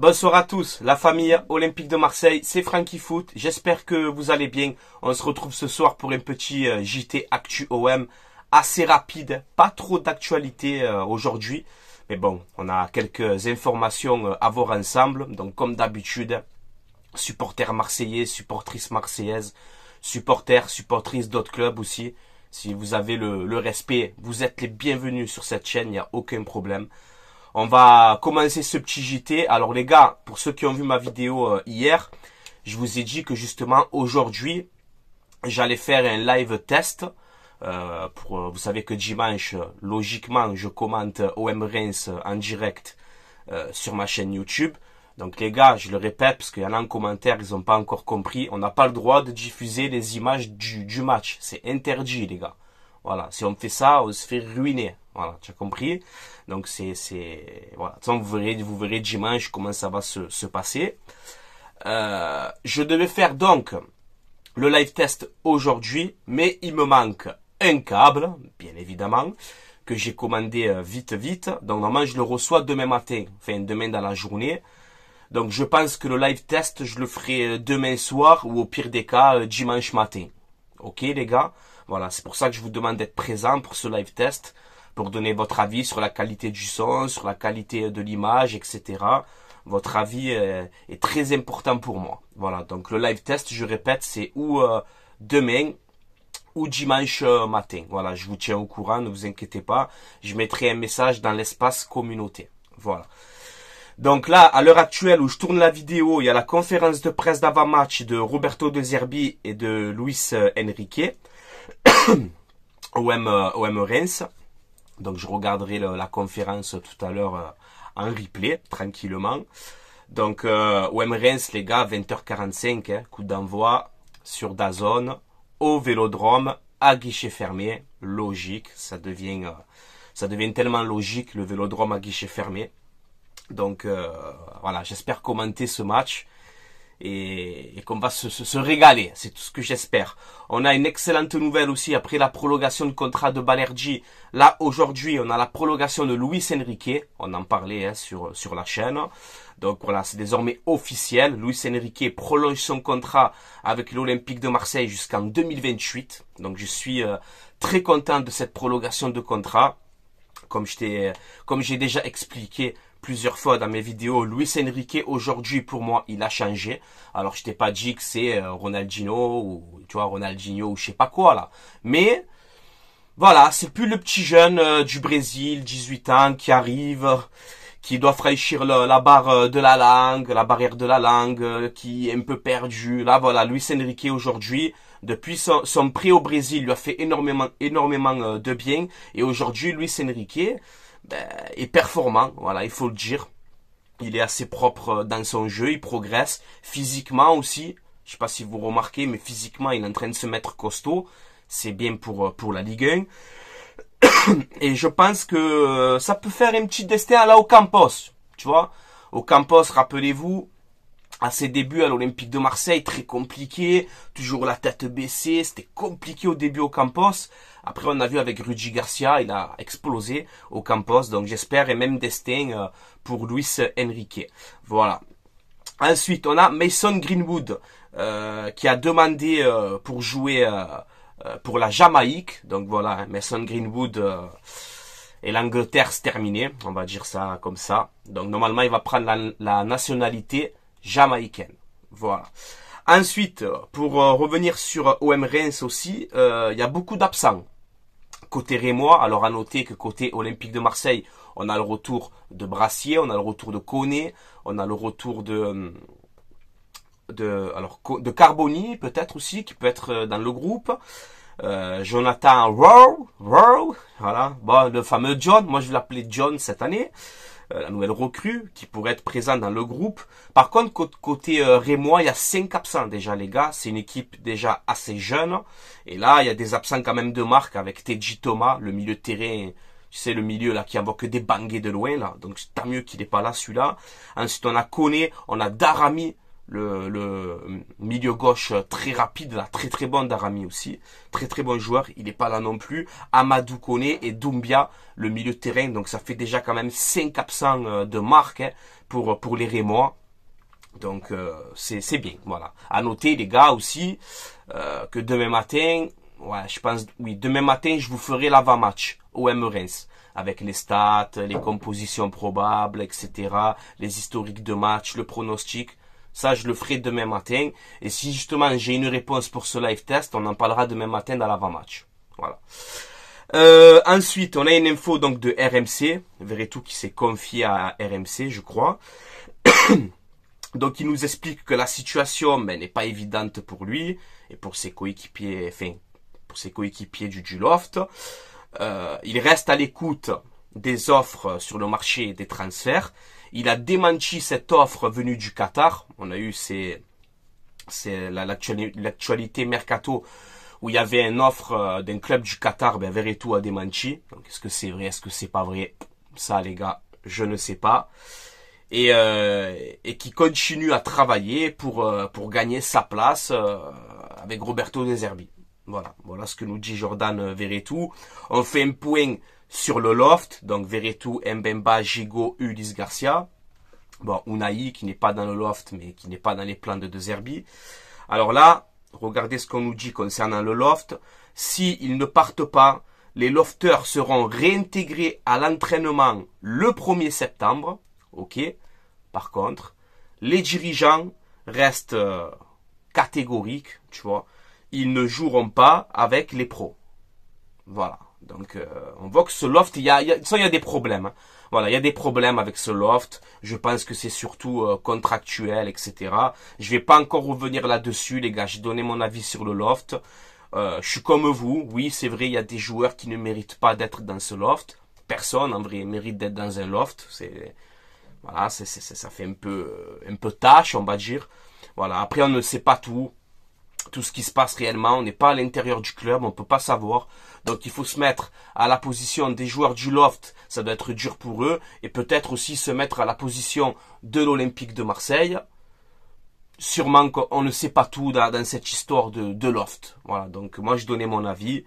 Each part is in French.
Bonsoir à tous, la famille olympique de Marseille, c'est Frankie Foot. J'espère que vous allez bien. On se retrouve ce soir pour un petit euh, JT Actu OM assez rapide, pas trop d'actualité euh, aujourd'hui. Mais bon, on a quelques informations euh, à voir ensemble. Donc comme d'habitude, supporters marseillais, supportrices marseillaises, supporters, supportrices d'autres clubs aussi. Si vous avez le, le respect, vous êtes les bienvenus sur cette chaîne, il n'y a aucun problème. On va commencer ce petit JT. Alors les gars, pour ceux qui ont vu ma vidéo euh, hier, je vous ai dit que justement aujourd'hui, j'allais faire un live test. Euh, pour, euh, vous savez que dimanche, logiquement, je commente OM Reims en direct sur ma chaîne YouTube. Donc les gars, je le répète, parce qu'il y en a en commentaire, ils n'ont pas encore compris, on n'a pas le droit de diffuser les images du match. C'est interdit les gars. Voilà. Si on fait ça, on se fait ruiner. Voilà. Tu as compris? Donc, c'est, voilà. De vous verrez, dimanche comment ça va se, se passer. Euh, je devais faire donc le live test aujourd'hui, mais il me manque un câble, bien évidemment, que j'ai commandé euh, vite vite. Donc normalement je le reçois demain matin, enfin demain dans la journée. Donc je pense que le live test je le ferai euh, demain soir ou au pire des cas dimanche matin. Ok les gars voilà, c'est pour ça que je vous demande d'être présent pour ce live test, pour donner votre avis sur la qualité du son, sur la qualité de l'image, etc. Votre avis est, très important pour moi. Voilà, donc le live test, je répète, c'est ou euh, demain ou dimanche euh, matin. Voilà, je vous tiens au courant, ne vous inquiétez pas. Je mettrai un message dans l'espace communauté. Voilà. Donc là, à l'heure actuelle où je tourne la vidéo, il y a la conférence de presse d'avant-match de Roberto De Zerbi et de Luis euh, Enrique. OM, euh, OM Reims. Donc je regarderai la conférence tout à l'heure euh, en replay, tranquillement. Donc euh, OM Reims, les gars, 20h45, hein, coup d'envoi sur Dazone, au Vélodrome, à guichet fermé. Logique, ça devient, ça devient tellement logique le Vélodrome à guichet fermé. Donc voilà, j'espère commenter ce match et, qu'on va se, régaler. C'est tout ce que j'espère. On a une excellente nouvelle aussi après la prolongation de contrat de Balergi. Là, aujourd'hui, on a la prolongation de Luis Enrique. On en parlait hein, sur, sur la chaîne. Donc voilà, c'est désormais officiel. Luis Enrique prolonge son contrat avec l'Olympique de Marseille jusqu'en 2028. Donc je suis euh, très content de cette prolongation de contrat. Comme j'ai déjà expliqué plusieurs fois dans mes vidéos, Luis Enrique aujourd'hui pour moi il a changé. Alors je t'ai pas dit que c'est euh, Ronaldinho ou tu vois Ronaldinho ou je sais pas quoi là, mais voilà, c'est plus le petit jeune euh, du Brésil, 18 ans, qui arrive, qui doit franchir la barre euh, de la langue, la barrière de la langue, qui est un peu perdu. Là, voilà, Luis Enrique aujourd'hui, depuis son, prix au Brésil lui a fait énormément, énormément euh, de bien. Et aujourd'hui, Luis Enrique ben, est performant, voilà, il faut le dire. Il est assez propre euh, dans son jeu, il progresse physiquement aussi. Je sais pas si vous remarquez, mais physiquement, il est en train de se mettre costaud. C'est bien pour, euh, pour la Ligue 1 et je pense que ça peut faire un petit destin là au Ocampos, tu vois. Ocampos, rappelez-vous, à ses débuts à l'Olympique de Marseille, très compliqué, toujours la tête baissée, c'était compliqué au début au Campos. Après, on a vu avec Rudy Garcia, il a explosé au Campos, donc j'espère, et même destin euh, pour Luis Enrique. Voilà. Ensuite, on a Mason Greenwood, euh, qui a demandé euh, pour jouer euh, euh pour la Jamaïque. Donc voilà, hein, Mason Greenwood euh, et l'Angleterre, c'est terminé, on va dire ça comme ça. Donc normalement, il va prendre la nationalité jamaïcaine. Voilà. Ensuite, pour euh, revenir sur euh, OM Reims aussi, euh, il y a beaucoup d'absents. Côté Rémois, alors à noter que côté Olympique de Marseille, on a le retour de Brassier, on a le retour de Coné, on a le retour de de alors de Carboni peut-être aussi qui peut être dans le groupe. Jonathan Rowe, voilà, le fameux John, moi je vais l'appeler John cette année. Euh, la nouvelle recrue qui pourrait être présente dans le groupe. Par contre, côté euh, Rémois, il y a cinq absents déjà, les gars. C'est une équipe déjà assez jeune. Et là, il y a des absents quand même de marque avec Teji Thomas, le milieu de terrain tu sais, le milieu là qui invoque des bangues de loin là. Donc tant mieux qu'il n'est pas là celui-là. Ensuite on a Kone, on a Darami, le, le, milieu gauche très rapide, là, très très bon d'Arami aussi, très très bon joueur, il n'est pas là non plus. Amadou Kone et Doumbia, le milieu de terrain, donc ça fait déjà quand même 5 absents euh, de marque hein, pour, pour les Rémois. Donc euh, c'est bien, voilà. À noter les gars aussi euh, que demain matin, ouais, je pense, oui, demain matin je vous ferai l'avant-match au M avec les stats, les compositions probables, etc., les historiques de match, le pronostic. Ça, je le ferai demain matin. Et si justement j'ai une réponse pour ce live test, on en parlera demain matin dans l'avant-match. Voilà. Euh, ensuite, on a une info donc de RMC, Veretout qui s'est confié à RMC, je crois. donc, il nous explique que la situation ben, n'est pas évidente pour lui et pour ses coéquipiers, enfin, pour ses coéquipiers du Duloft. Euh, il reste à l'écoute des offres sur le marché des transferts il a démenti cette offre venue du Qatar. On a eu c'est l'actualité mercato où il y avait une offre euh, d'un club du Qatar, ben Veretout a démenti. Donc est-ce que c'est vrai, est-ce que c'est pas vrai Ça les gars, je ne sais pas. Et, euh, et qui continue à travailler pour, euh, pour gagner sa place avec Roberto Deserbi. Voilà, voilà ce que nous dit Jordan Veretout. On fait un point sur le loft, donc Veretout, Mbemba, Gigot, Ulysse Garcia. Bon, Unai qui n'est pas dans le loft, mais qui n'est pas dans les plans de De Zerbi. Alors là, regardez ce qu'on nous dit concernant le loft. S'ils ne partent pas, les lofters seront réintégrés à l'entraînement le 1er septembre. Ok. Par contre, les dirigeants restent euh, catégoriques, tu vois. Ils ne joueront pas avec les pros. Voilà. Donc, euh, on voit que ce loft, il y a, ça, il y a des problèmes. Hein. Voilà, il y a des problèmes avec ce loft. Je pense que c'est surtout euh, contractuel, etc. Je vais pas encore revenir là-dessus, les gars. J'ai donné mon avis sur le loft. Euh, je suis comme vous. Oui, c'est vrai, il y a des joueurs qui ne méritent pas d'être dans ce loft. Personne, en vrai, mérite d'être dans un loft. C'est voilà, ça fait un peu un peu tâche, on va dire. Voilà. Après, on ne sait pas tout tout ce qui se passe réellement. On n'est pas à l'intérieur du club, on ne peut pas savoir. Donc il faut se mettre à la position des joueurs du loft, ça doit être dur pour eux, et peut-être aussi se mettre à la position de l'Olympique de Marseille. Sûrement qu'on ne sait pas tout dans, cette histoire de, loft. Voilà, donc moi je donnais mon avis.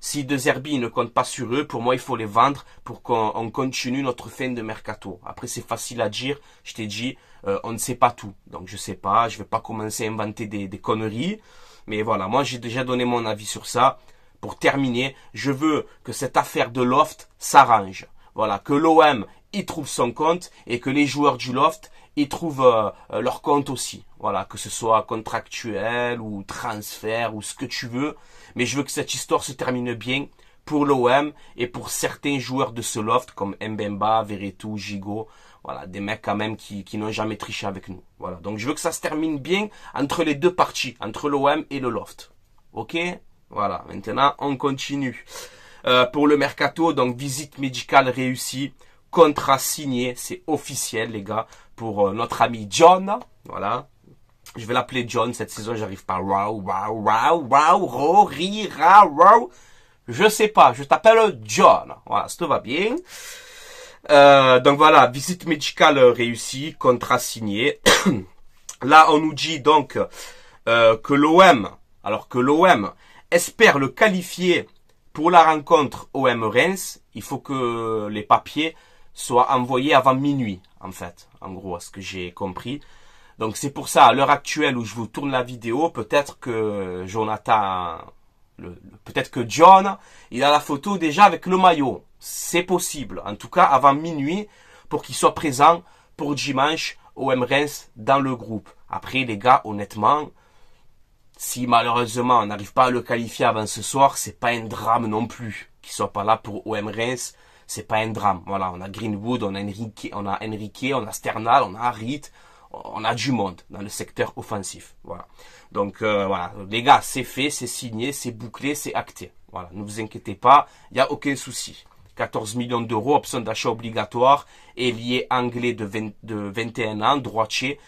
Si deux Zerbi ne comptent pas sur eux, pour moi il faut les vendre pour qu'on continue notre fin de mercato. Après c'est facile à dire, je t'ai dit, euh, on ne sait pas tout. Donc je sais pas, je vais pas commencer à inventer des, conneries. Mais voilà, moi j'ai déjà donné mon avis sur ça. Pour terminer, je veux que cette affaire de Loft s'arrange. Voilà, que l'OM y trouve son compte et que les joueurs du Loft y trouvent euh, euh, leur compte aussi. Voilà, que ce soit contractuel ou transfert ou ce que tu veux. Mais je veux que cette histoire se termine bien pour l'OM et pour certains joueurs de ce Loft comme Mbemba, Veretout, Gigot. Voilà, des mecs quand même qui, qui n'ont jamais triché avec nous. Voilà, donc je veux que ça se termine bien entre les deux parties, entre l'OM et le Loft. Ok Voilà, maintenant on continue. Euh, pour le mercato, donc visite médicale réussie, contrat signé, c'est officiel les gars, pour euh, notre ami John. Voilà, je vais l'appeler John cette saison, j'arrive pas. Waouh, waouh, waouh, waouh, rira waouh. Je sais pas, je t'appelle John. Voilà, ça va bien. Euh, donc voilà, visite médicale réussie, contrat signé. Là, on nous dit donc euh, que l'OM, alors que l'OM espère le qualifier pour la rencontre OM Reims, il faut que les papiers soient envoyés avant minuit, en fait, en gros, à ce que j'ai compris. Donc c'est pour ça, à l'heure actuelle où je vous tourne la vidéo, peut-être que Jonathan peut-être que John, il a la photo déjà avec le maillot. C'est possible, en tout cas avant minuit, pour qu'il soit présent pour dimanche au Reims dans le groupe. Après, les gars, honnêtement, si malheureusement on n'arrive pas à le qualifier avant ce soir, c'est pas un drame non plus qu'il soit pas là pour OM Reims. C'est pas un drame. Voilà, on a Greenwood, on a Enrique, on a Enrique, on a Sternal, on a Harit, on a du monde dans le secteur offensif. Voilà. Donc euh, voilà, les gars, c'est fait, c'est signé, c'est bouclé, c'est acté. Voilà, ne vous inquiétez pas, il n'y a aucun souci. 14 millions d'euros, option d'achat obligatoire, ailier anglais de, 21 ans, droitier,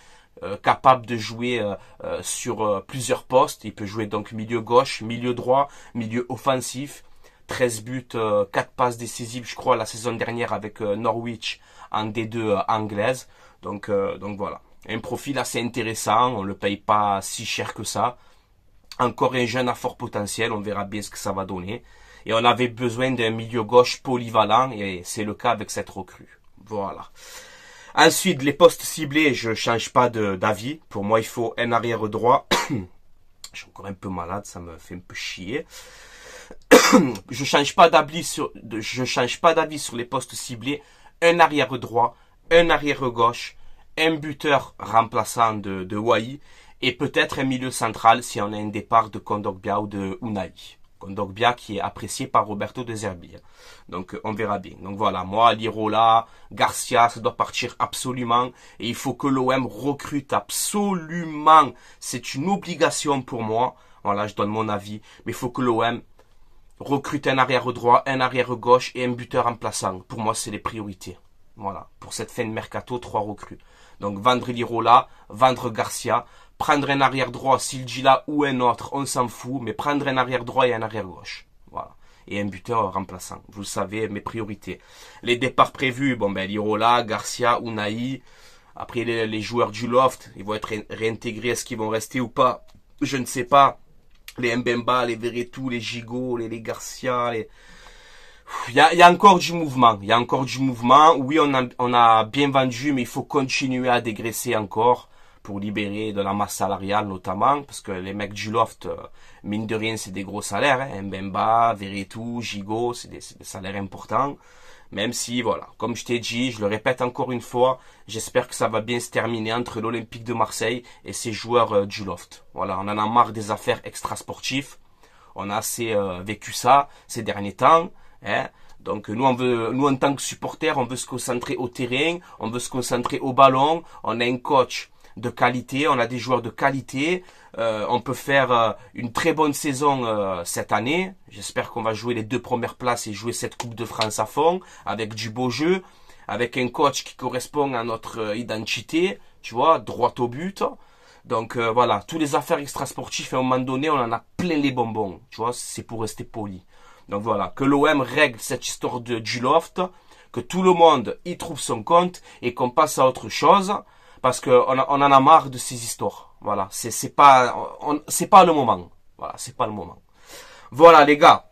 euh, capable de jouer euh, sur plusieurs postes. Il peut jouer donc milieu gauche, milieu droit, milieu offensif. 13 buts, 4 passes décisives, je crois, la saison dernière avec Norwich en D2 anglaise. Donc, donc voilà un profil assez intéressant, on le paye pas si cher que ça. Encore un jeune à fort potentiel, on verra bien ce que ça va donner. Et on avait besoin d'un milieu gauche polyvalent, et c'est le cas avec cette recrue. Voilà. Ensuite, les postes ciblés, je ne change pas d'avis. Pour moi, il faut un arrière droit. je suis encore un peu malade, ça me fait un peu chier. je ne je change pas d'avis sur les postes ciblés. Un arrière droit, un arrière gauche, un buteur remplaçant de, de Wai et peut-être un milieu central si on a un départ de Kondogbia ou de Unai. Kondogbia qui est apprécié par Roberto De Zerbi. Donc euh, on verra bien. Donc voilà, moi, Lirola, Garcia, ça doit partir absolument. Et il faut que l'OM recrute absolument. C'est une obligation pour moi. Voilà, je donne mon avis. Mais il faut que l'OM recrute un arrière droit, un arrière gauche et un buteur remplaçant. Pour moi, c'est les priorités. Voilà, pour cette fin de mercato, trois recrues. Donc vendre Lirola, vendre Garcia, prendre un arrière droit, là ou un autre, on s'en fout, mais prendre un arrière droit et un arrière gauche. Voilà. Et un buteur remplaçant. Vous le savez, mes priorités. Les départs prévus, bon ben Lirola, Garcia, Unai. Après les, joueurs du loft, ils vont être réintégrés, est-ce qu'ils vont rester ou pas Je ne sais pas. Les Mbemba, les Veretout, les Gigot, les, les Garcia, les, il y a, y a, encore du mouvement. Il y a encore du mouvement. Oui, on a, on a bien vendu, mais il faut continuer à dégraisser encore pour libérer de la masse salariale notamment, parce que les mecs du loft, euh, mine de rien, c'est des gros salaires. Hein. Mbemba, Veretout, Gigot, c'est des, salaires importants. Même si, voilà, comme je t'ai dit, je le répète encore une fois, j'espère que ça va bien se terminer entre l'Olympique de Marseille et ses joueurs euh, du loft. Voilà, on en a marre des affaires extrasportives. On a assez euh, vécu ça ces derniers temps. Hein. donc nous on veut, nous en tant que supporters, on veut se concentrer au terrain, on veut se concentrer au ballon. On a un coach de qualité, on a des joueurs de qualité. Euh, on peut faire euh, une très bonne saison euh, cette année. J'espère qu'on va jouer les deux premières places et jouer cette Coupe de France à fond avec du beau jeu, avec un coach qui correspond à notre identité. Tu vois, droit au but. Donc voilà, tous les affaires extrasportives, à un moment donné, on en a plein les bonbons. Tu vois, c'est pour rester poli. Donc voilà, que l'OM règle cette histoire de, du loft, que tout le monde y trouve son compte et qu'on passe à autre chose parce qu'on en a marre de ces histoires. Voilà, c'est pas, c'est pas le moment. Voilà, c'est pas le moment. Voilà les gars.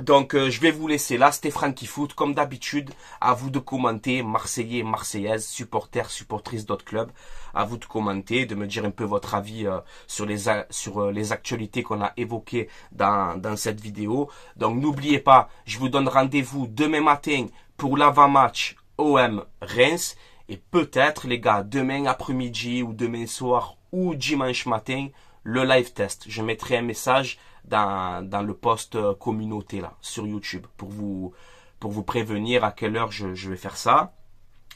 Donc euh, je vais vous laisser là, c'était Foot, comme d'habitude, à vous de commenter, Marseillais, Marseillaise, supporters, supportrices d'autres clubs, à vous de commenter, de me dire un peu votre avis euh, sur les sur euh, les actualités qu'on a évoquées dans, dans cette vidéo. Donc n'oubliez pas, je vous donne rendez-vous demain matin pour l'avant-match OM Reims, et peut-être les gars, demain après-midi ou demain soir ou dimanche matin, le live test. Je mettrai un message dans, dans le post euh, communauté là sur YouTube pour vous pour vous prévenir à quelle heure je, je vais faire ça.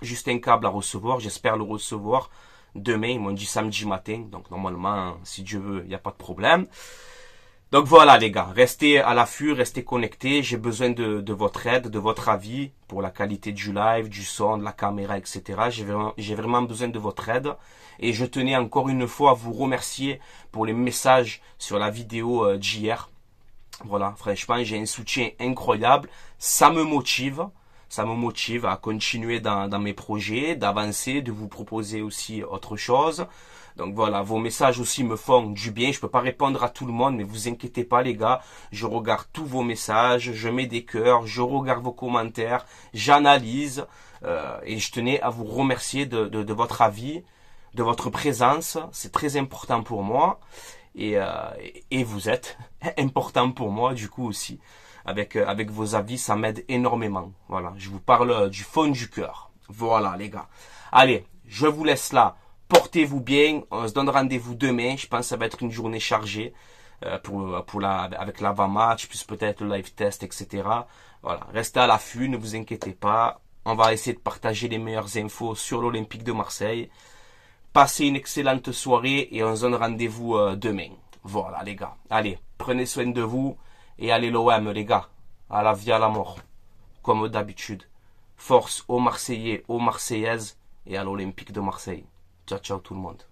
Juste un câble à recevoir, j'espère le recevoir demain. Ils m'ont dit samedi matin, donc normalement, si Dieu veut, il n'y a pas de problème. Donc voilà les gars, restez à l'affût, restez connectés. J'ai besoin de, votre aide, de votre avis pour la qualité du live, du son, de la caméra, etc. J'ai vraiment, besoin de votre aide. Et je tenais encore une fois à vous remercier pour les messages sur la vidéo euh, d'hier. Voilà, franchement, j'ai un soutien incroyable. Ça me motive ça me motive à continuer dans, mes projets, d'avancer, de vous proposer aussi autre chose. Donc voilà, vos messages aussi me font du bien. Je peux pas répondre à tout le monde, mais vous inquiétez pas les gars. Je regarde tous vos messages, je mets des cœurs, je regarde vos commentaires, j'analyse. Euh, et je tenais à vous remercier de, votre avis, de votre présence. C'est très important pour moi. Et, euh, et vous êtes important pour moi du coup aussi avec, euh, avec vos avis, ça m'aide énormément. Voilà, je vous parle euh, du fond du cœur. Voilà les gars. Allez, je vous laisse là. Portez-vous bien. On se donne rendez-vous demain. Je pense que ça va être une journée chargée euh, pour, pour avec l'avant-match, plus peut-être le live test, etc. Voilà, restez à l'affût, ne vous inquiétez pas. On va essayer de partager les meilleures infos sur l'Olympique de Marseille. Passez une excellente soirée et on se donne rendez-vous demain. Voilà les gars. Allez, prenez soin de vous et allez l'OM les gars, à la vie à la mort, comme d'habitude. Force aux Marseillais, aux Marseillaises et à l'Olympique de Marseille. Ciao ciao tout le monde.